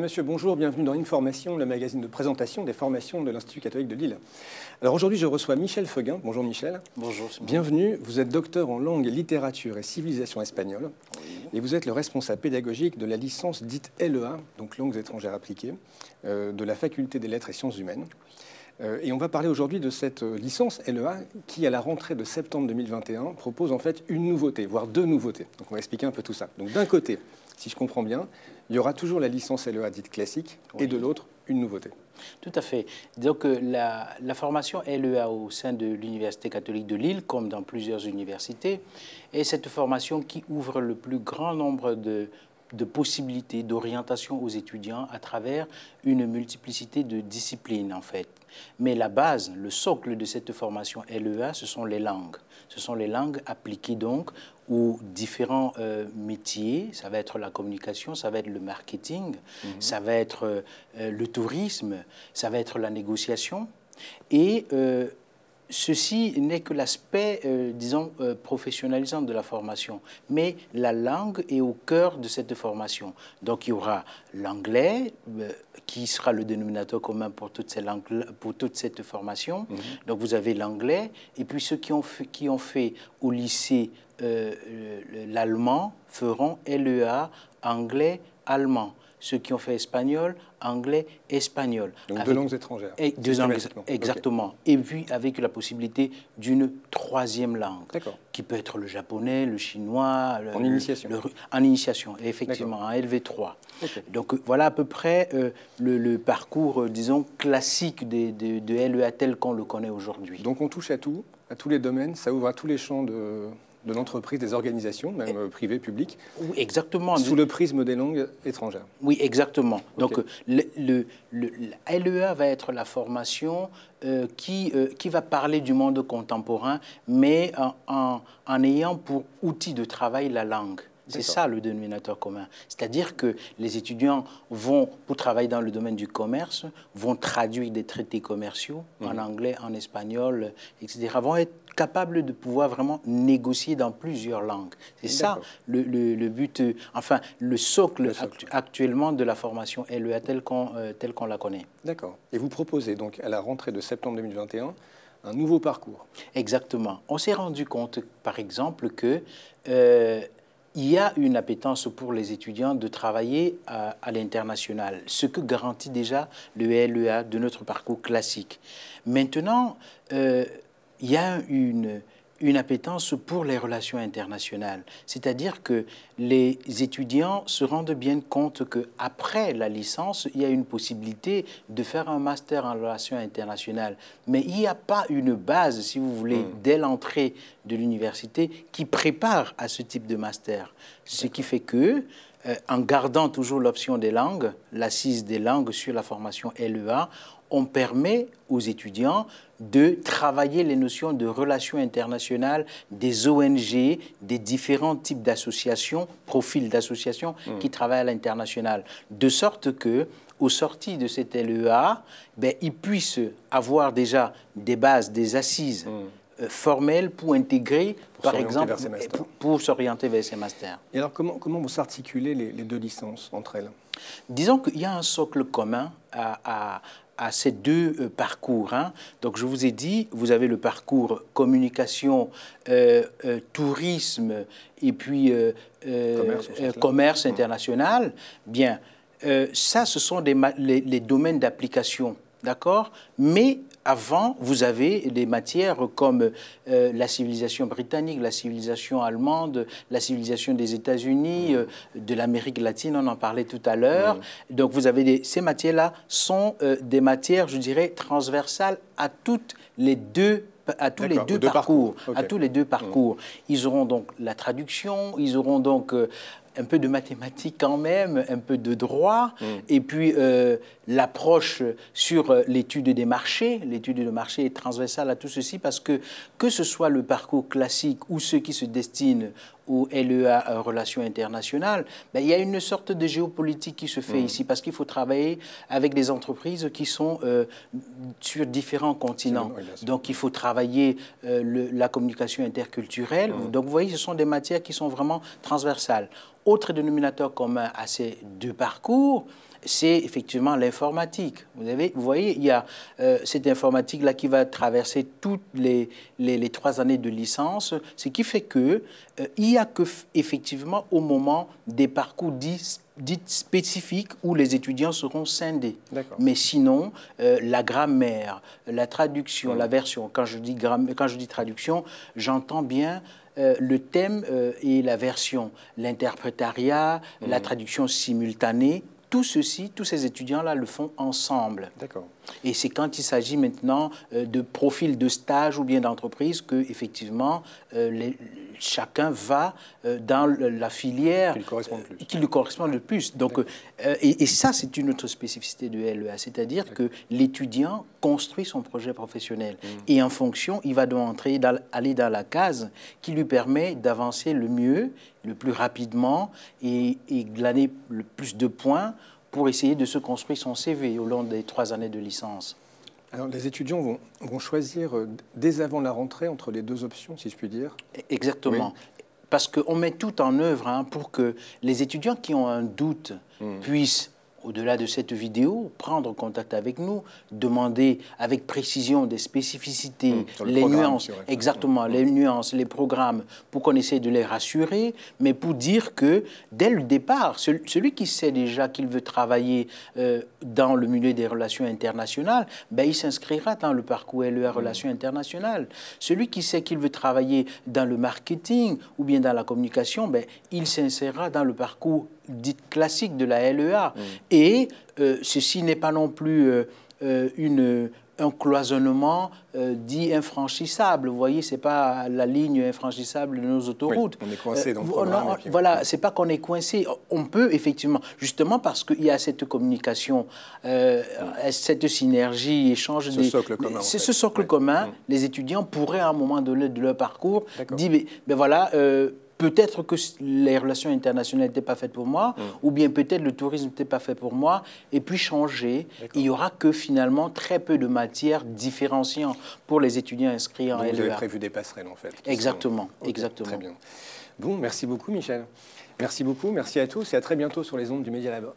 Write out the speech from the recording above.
Monsieur, bonjour, bienvenue dans Information, le magazine de présentation des formations de l'Institut catholique de Lille. Alors aujourd'hui, je reçois Michel Feguin. Bonjour Michel. Bonjour. Bienvenue, vous êtes docteur en langue, littérature et civilisation espagnole et vous êtes le responsable pédagogique de la licence dite LEA, donc langues étrangères appliquées, euh, de la faculté des lettres et sciences humaines. Euh, et on va parler aujourd'hui de cette euh, licence LEA qui, à la rentrée de septembre 2021, propose en fait une nouveauté, voire deux nouveautés. Donc on va expliquer un peu tout ça. Donc d'un côté, si je comprends bien, il y aura toujours la licence LEA dite classique et de l'autre, une nouveauté. Tout à fait. Donc euh, la formation LEA au sein de l'Université catholique de Lille, comme dans plusieurs universités, est cette formation qui ouvre le plus grand nombre de de possibilités, d'orientation aux étudiants à travers une multiplicité de disciplines, en fait. Mais la base, le socle de cette formation LEA, ce sont les langues. Ce sont les langues appliquées donc aux différents euh, métiers. Ça va être la communication, ça va être le marketing, mhm. ça va être euh, le tourisme, ça va être la négociation. Et euh, ceci n'est que l'aspect, euh, disons, euh, professionnalisant de la formation, mais la langue est au cœur de cette formation. Donc il y aura l'anglais, euh, qui sera le dénominateur commun pour, toutes pour toute cette formation. Mhm. Donc vous avez l'anglais, et puis ceux qui ont qui ont fait au lycée l'allemand feront LEA, anglais, allemand ceux qui ont fait espagnol, anglais, espagnol. Donc deux langues étrangères. Et deux langues, exactement. Et puis avec la possibilité d'une troisième langue, qui peut être le japonais, le chinois. Le, en initiation. en initiation, effectivement, en LV3. Donc euh, voilà à peu près euh, le, parcours, euh, disons, classique de, de, de LEA tel qu'on le connaît aujourd'hui. Donc on touche à tout, à tous les domaines, ça ouvre à tous les champs de de l'entreprise, des organisations, même euh, privées, publiques. exactement. Sous le prisme des langues étrangères. Oui, exactement. Donc, le, e va être la formation euh, euh, qui, va parler du monde contemporain, mais en ayant pour outil de travail la langue. C'est ça le dénominateur commun. C'est-à-dire que les étudiants vont, pour travailler dans le domaine du commerce, vont traduire des traités commerciaux en mhm. anglais, en espagnol, etc. Vont être capables de pouvoir vraiment négocier dans plusieurs langues. C'est ça le, but, euh, enfin, le socle, actuellement de la formation LEA telle euh, qu'on la connaît. D'accord. Et vous proposez donc à la rentrée de septembre 2021 un nouveau parcours Exactement. On s'est rendu compte, par exemple, que... Euh, il y a une appétence pour les étudiants de travailler à, l'international, ce que garantit déjà le LEA de notre parcours classique. Maintenant, euh, il y a une, une appétence pour les relations internationales. C'est-à-dire que les étudiants se rendent bien compte qu'après la licence, il y a une possibilité de faire un master en relations internationales. Mais il n'y a pas une base, si vous voulez, hmm. dès l'entrée de l'université qui prépare à ce type de master. Ce qui fait que euh, en gardant toujours l'option des langues, l'assise des langues sur la formation LEA, on permet aux étudiants de travailler les notions de relations internationales des ONG, des différents types d'associations, profils d'associations hmm. qui travaillent à l'international. De sorte que, au sorties de cette LEA, ben, ils puissent avoir déjà des bases, des assises hmm. euh, formelles pour intégrer, par exemple, eh, pour, s'orienter vers ces masters. Et alors, comment, comment vont s'articuler les, deux licences entre elles Disons qu'il y a un socle commun à, à ces deux euh, parcours. Hein. Donc je vous ai dit, vous avez le parcours communication, euh, euh, tourisme et puis commerce, mm. international. Bien, ça, ce sont les, les domaines d'application, d'accord Mais avant, vous avez des matières comme euh, la civilisation britannique, la civilisation allemande, la civilisation des États-Unis, euh, de l'Amérique latine, on en parlait tout à l'heure. Donc vous avez ces matières-là sont euh, des matières, je dirais, transversales à toutes les deux à tous les deux, parcours, à tous les deux mmh. parcours. Ils auront donc la traduction, ils auront donc un peu de mathématiques quand même, un peu de droit, mm. et puis euh, l'approche sur euh, l'étude des marchés. L'étude de marché est transversale à tout ceci parce que que ce soit le parcours classique ou ceux qui se destinent au LEA euh, Relations Internationales, ben, il y a une sorte de géopolitique qui se fait mm. ici parce qu'il faut travailler avec des entreprises qui sont sur différents continents. Donc il faut travailler la communication interculturelle. Mm. Donc vous voyez, ce sont des matières qui sont vraiment transversales. Autre dénominateur commun à ces deux parcours, c'est effectivement l'informatique. Vous, vous, voyez, il y a euh, cette informatique-là qui va traverser toutes les, les, trois années de licence, ce qui fait que euh, il n'y a que effectivement au moment des parcours 10, dites spécifiques où les étudiants seront scindés. Mais sinon, euh, la grammaire, la traduction, la version, quand je dis, quand je dis traduction, j'entends bien euh, le thème euh, et la version, l'interprétariat, mmh. la traduction simultanée, tout ceci, tous ces étudiants-là le font ensemble. D'accord. Et c'est quand il s'agit maintenant de profils de stage ou bien d'entreprise que effectivement les, chacun va euh, dans la filière qui euh, lui, correspond le plus. Euh, et, ça, c'est une autre spécificité de LEA, c'est-à-dire que l'étudiant construit son projet professionnel mmh. et en fonction, il va donc entrer aller dans la case qui lui permet d'avancer le mieux, le plus rapidement et, et glaner le plus de points pour essayer de se construire son CV au long des trois années de licence. Alors les étudiants vont, choisir euh, dès avant la rentrée entre les deux options, si je puis dire Exactement. Parce qu'on met tout en œuvre hein, pour que les étudiants qui ont un doute hmm. puissent au-delà de cette vidéo, prendre contact avec nous, demander avec précision des spécificités, mmh, les nuances, exactement, mmh. les nuances, les programmes, pour qu'on essaie de les rassurer, mais pour dire que dès le départ, celui qui sait déjà qu'il veut travailler euh, dans le milieu des relations internationales, ben, il s'inscrira dans le parcours LEA mmh. Relations internationales. Celui qui sait qu'il veut travailler dans le marketing ou bien dans la communication, ben, il s'insérera dans le parcours dite classique de la LEA. Mm. Et euh, ceci n'est pas non plus euh, euh, une, un cloisonnement dit infranchissable. Vous voyez, ce n'est pas la ligne infranchissable de nos autoroutes. on est coincé dans Voilà, ce n'est pas qu'on est coincé. On peut effectivement, justement parce qu'il y a cette communication, mm. cette synergie, échange ce des... Socle commun, c'est ce socle commun. Mm. Les étudiants pourraient à un moment donné de, leur parcours dire, ben, voilà peut-être que les relations internationales n'étaient pas faites pour moi, mm. ou bien peut-être le tourisme n'était pas fait pour moi, et puis changer. Il y aura que finalement très peu de matière différenciant pour les étudiants inscrits en Vous avez e prévu des passerelles en fait. Exactement, exactement. Très bien. Bon, merci beaucoup Michel. Merci beaucoup, merci à tous et à très bientôt sur les ondes du Média Lab.